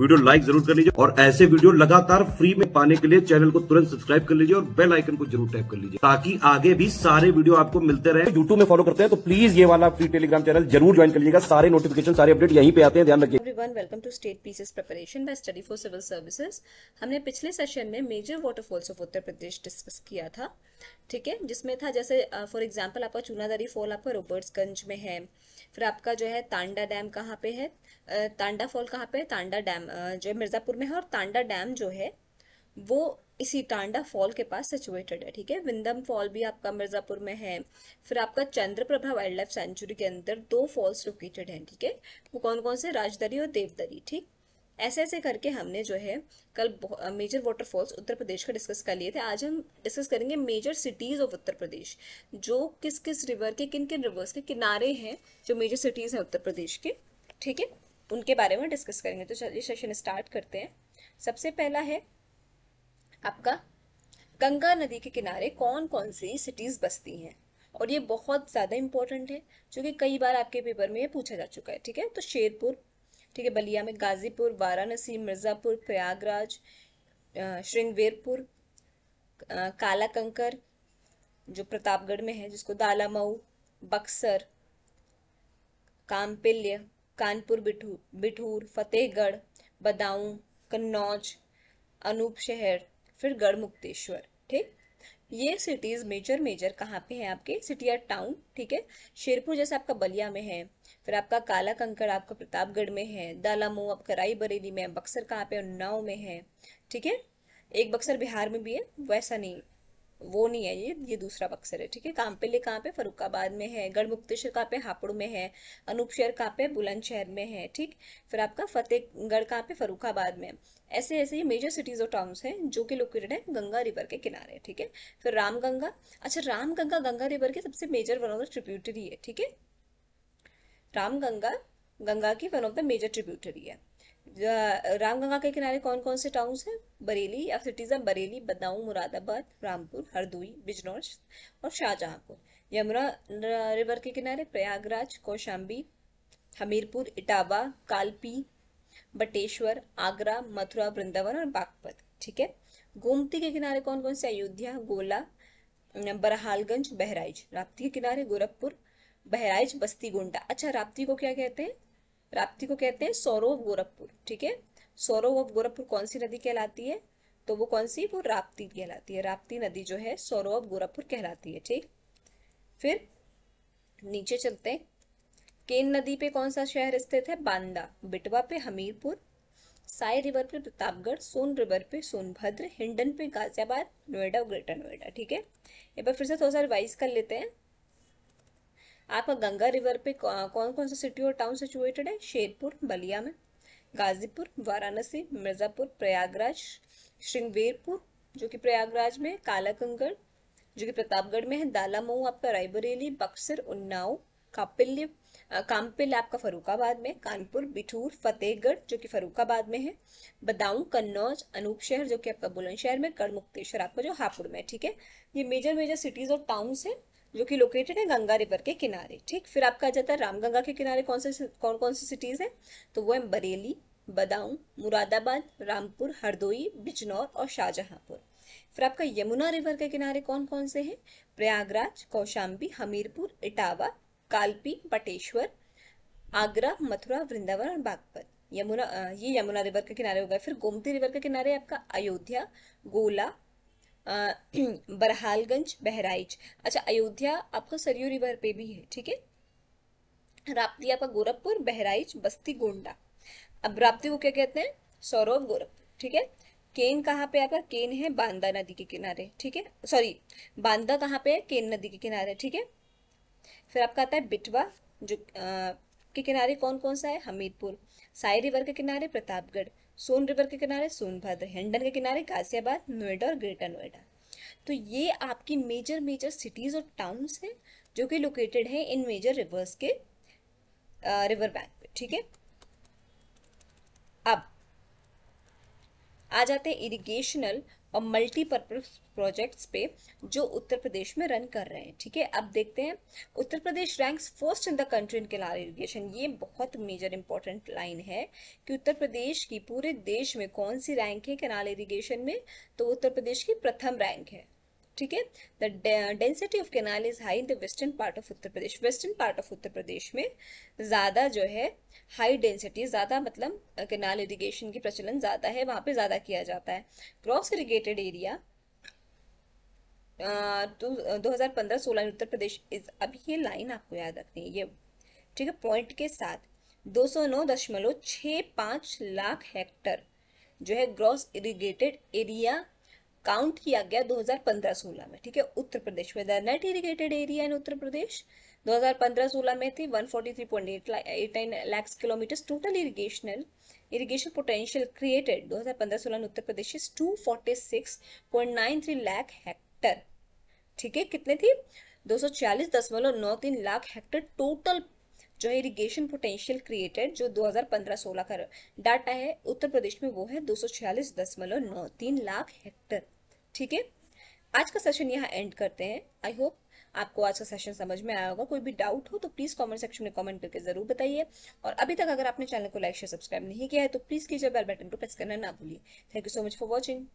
video like जरूर कर लीजिए और ऐसे वीडियो लगातार फ्री में पाने के लिए चैनल को तुरंत सब्सक्राइब कर लीजिए और बेल आइकन को जरूर टैप कर लीजिए ताकि आगे भी सारे वीडियो आपको मिलते रहे यूट्यूब में फॉलो करते हैं तो प्लीज ये वाला फ्री टेलीग्राम चैनल जरूर ज्वाइन कर लीजिएगा सारे नोटिफिकेशन सारे अपडेट यहीं पे आते हैं ध्यान रखिए everyone welcome to state PCS preparation by study for civil services हमने पिछले सेशन में major waterfalls of Uttar Pradesh discuss किया था ठीक है जिसमें था जैसे फॉर एग्जाम्पल आपका चूनादारी फॉल आपका रोबर्ट्सगंज में है फिर आपका जो है तांडा डैम कहाँ पे है तांडा फॉल कहाँ पे है तांडा डैम डैम जो मिर्ज़ापुर में है और तांडा डैम जो है वो इसी टांडा फॉल के पास सिचुएटेड है ठीक है विंदम फॉल भी आपका मिर्ज़ापुर में है फिर आपका चंद्रप्रभा वाइल्ड लाइफ सेंचुरी के अंदर दो फॉल्स लोकेटेड हैं ठीक है वो कौन कौन से राजदरी और देवदरी ठीक ऐसे ऐसे करके हमने जो है कल मेजर वाटरफॉल्स उत्तर प्रदेश का डिस्कस कर लिए थे आज हम डिस्कस करेंगे major cities of Uttar Pradesh जो किस किस रिवर के किन किन रिवर्स के किनारे हैं जो मेजर सिटीज़ हैं उत्तर प्रदेश के ठीक है उनके बारे में डिस्कस करेंगे तो चलिए सेशन स्टार्ट करते हैं सबसे पहला है आपका गंगा नदी के किनारे कौन कौन सी सिटीज़ बसती हैं और ये बहुत ज़्यादा इंपॉर्टेंट है क्योंकि कई बार आपके पेपर में ये पूछा जा चुका है ठीक है तो शेरपुर ठीक है बलिया में गाजीपुर वाराणसी मिर्ज़ापुर प्रयागराज श्रृंगवेरपुर काला कंकर जो प्रतापगढ़ में है जिसको दालामऊ बक्सर कामपिल्य कानपुर बिठू बिठूर फतेहगढ़ बदाऊं कन्नौज अनूप शहर फिर गढ़ मुक्तेश्वर ठीक ये सिटीज मेजर मेजर कहाँ पे है आपके सिटी या टाउन ठीक है शेरपुर जैसे आपका बलिया में है फिर आपका काला कंकड़ आपका प्रतापगढ़ में है दालामो आपका राय बरेली में बक्सर कहाँ पे उन्नाव में है ठीक है एक बक्सर बिहार में भी है वैसा नहीं वो नहीं है ये ये दूसरा बक्सर है ठीक है कामपिल्ली कहाँ पे फरुखाबाद में है गढ़मुक्तेश्वर कहाँ पे हापुड़ में है अनूपशहर कहाँ पे बुलंदशहर में है ठीक फिर आपका फतेहगढ़ कहाँ पे फरुखाबाद में ऐसे ऐसे ये मेजर सिटीज और टाउन्स हैं जो कि लोकेटेड है गंगा रिवर के किनारे ठीक है फिर रामगंगा अच्छा रामगंगा गंगा रिवर के सबसे major one of the tributary है ठीक है रामगंगा गंगा की one of the major tributary है रामगंगा के किनारे कौन कौन से टाउन्स हैं बरेली या सिटीज़ हैं बरेली बदाऊ मुरादाबाद रामपुर हरदोई बिजनौर और शाहजहाँपुर यमुना रिवर के किनारे प्रयागराज कौशाम्बी हमीरपुर इटावा कालपी बटेश्वर आगरा मथुरा वृंदावन और बागपत ठीक है गोमती के किनारे कौन कौन से अयोध्या गोला बरहालगंज बहराइच राप्ती के किनारे गोरखपुर बहराइच बस्ती गोंडा अच्छा राप्ती को क्या कहते हैं राप्ती को कहते हैं सौरव ऑफ गोरखपुर ठीक है सौरव ऑफ गोरखपुर कौन सी नदी कहलाती है तो वो कौन सी वो राप्ती कहलाती है राप्ती नदी जो है सौरव ऑफ गोरखपुर कहलाती है ठीक फिर नीचे चलते हैं केन नदी पे कौन सा शहर स्थित है बांदा बिटवा पे हमीरपुर साई रिवर पे प्रतापगढ़ सोन रिवर पे सोनभद्र हिंडन पे गाजियाबाद नोएडा और ग्रेटर नोएडा ठीक है एक बार फिर से थोड़ा सा रिवाइज कर लेते हैं आपका गंगा रिवर पे कौन कौन सा सिटी और टाउन सिचुएटेड है शेरपुर बलिया में गाजीपुर वाराणसी मिर्ज़ापुर प्रयागराज श्रृंगवेरपुर जो कि प्रयागराज में कालाकंगड़ जो कि प्रतापगढ़ में है दालामऊ आपका रायबरेली बक्सर उन्नाव कापिल्य कामपिल आपका फरुखाबाद में कानपुर बिठूर फतेहगढ़ जो कि फरुखाबाद में है बदाऊं कन्नौज अनूप शहर जो कि आपका बुलंदशहर में गढ़मुक्तेश्वर आपका जो हापुड़ में ठीक है ये मेजर मेजर सिटीज और टाउन्स हैं जो कि लोकेटेड है गंगा रिवर के किनारे ठीक फिर आपका आ जाता है रामगंगा के किनारे कौन से कौन कौन सी सिटीज़ हैं तो वो है बरेली बदाऊ मुरादाबाद रामपुर हरदोई बिजनौर और शाहजहांपुर फिर आपका यमुना रिवर के किनारे कौन कौन से हैं प्रयागराज कौशाम्बी हमीरपुर इटावा कालपी बटेश्वर आगरा मथुरा वृंदावन और बागपत यमुना ये यमुना रिवर के किनारे हो गए फिर गोमती रिवर के किनारे आपका अयोध्या गोला बरहालगंज बहराइच अच्छा अयोध्या आपका सरयू रिवर पे भी है ठीक है राप्ती आपका गोरखपुर बहराइच बस्ती गोंडा अब राप्ती को क्या कहते हैं सौरभ गोरखपुर ठीक है केन कहाँ पे आपका केन है बांदा नदी के किनारे ठीक है सॉरी बांदा कहाँ पे है केन नदी के किनारे ठीक है फिर आपका आता है बिटवा जो आ, के किनारे कौन कौन सा है हमीरपुर साई रिवर के किनारे प्रतापगढ़ सोन रिवर के किनारे सोनभद्र हिंडन के किनारे गाजियाबाद नोएडा और ग्रेटर नोएडा तो ये आपकी मेजर मेजर सिटीज़ और टाउन्स हैं जो कि लोकेटेड हैं इन मेजर रिवर्स के आ, रिवर बैंक पे ठीक है अब आ जाते हैं इरिगेशनल और मल्टीपर्पज प्रोजेक्ट्स पे जो उत्तर प्रदेश में रन कर रहे हैं ठीक है अब देखते हैं Uttar Pradesh ranks first in the country in canal irrigation ये बहुत मेजर इंपॉर्टेंट लाइन है कि उत्तर प्रदेश की पूरे देश में कौन सी रैंक है केनाल इरीगेशन में तो उत्तर प्रदेश की प्रथम रैंक है ठीक है the density of canal is high in the western part of Uttar Pradesh western part of Uttar Pradesh में ज़्यादा जो है हाई डेंसिटी ज़्यादा मतलब केनाल इरीगेशन की प्रचलन ज़्यादा है वहाँ पे ज़्यादा किया जाता है क्रॉस इरीगेटेड एरिया दो हज़ार पंद्रह सोलह उत्तर प्रदेश इज अभी ये लाइन आपको याद रखनी है ये ठीक है पॉइंट के साथ दो सौ नौ दशमलव छः पाँच लाख हेक्टर जो है ग्रॉस इरीगेटेड एरिया काउंट किया गया 2015-16 में ठीक है उत्तर प्रदेश में the net irrigated area in Uttar Pradesh 2015-16 में थी 143.89 lakh kilometre total irrigational irrigation potential created 2015-16 में उत्तर प्रदेश इज 246.93 लाख हेक्टर ठीक है कितने थी 246.93 लाख हेक्टर टोटल जो है इरीगेशन पोटेंशियल क्रिएटेड जो 2015-16 का डाटा है उत्तर प्रदेश में वो है दो लाख हेक्टर ठीक है आज का सेशन यहाँ एंड करते हैं आई होप आपको आज का सेशन समझ में आया होगा कोई भी डाउट हो तो प्लीज़ कमेंट सेक्शन में कमेंट करके ज़रूर बताइए और अभी तक अगर आपने चैनल को लाइक शेयर सब्सक्राइब नहीं किया है तो प्लीज़ कीजिए बेल बटन को प्रेस करना ना भूलिए thank you so much for watching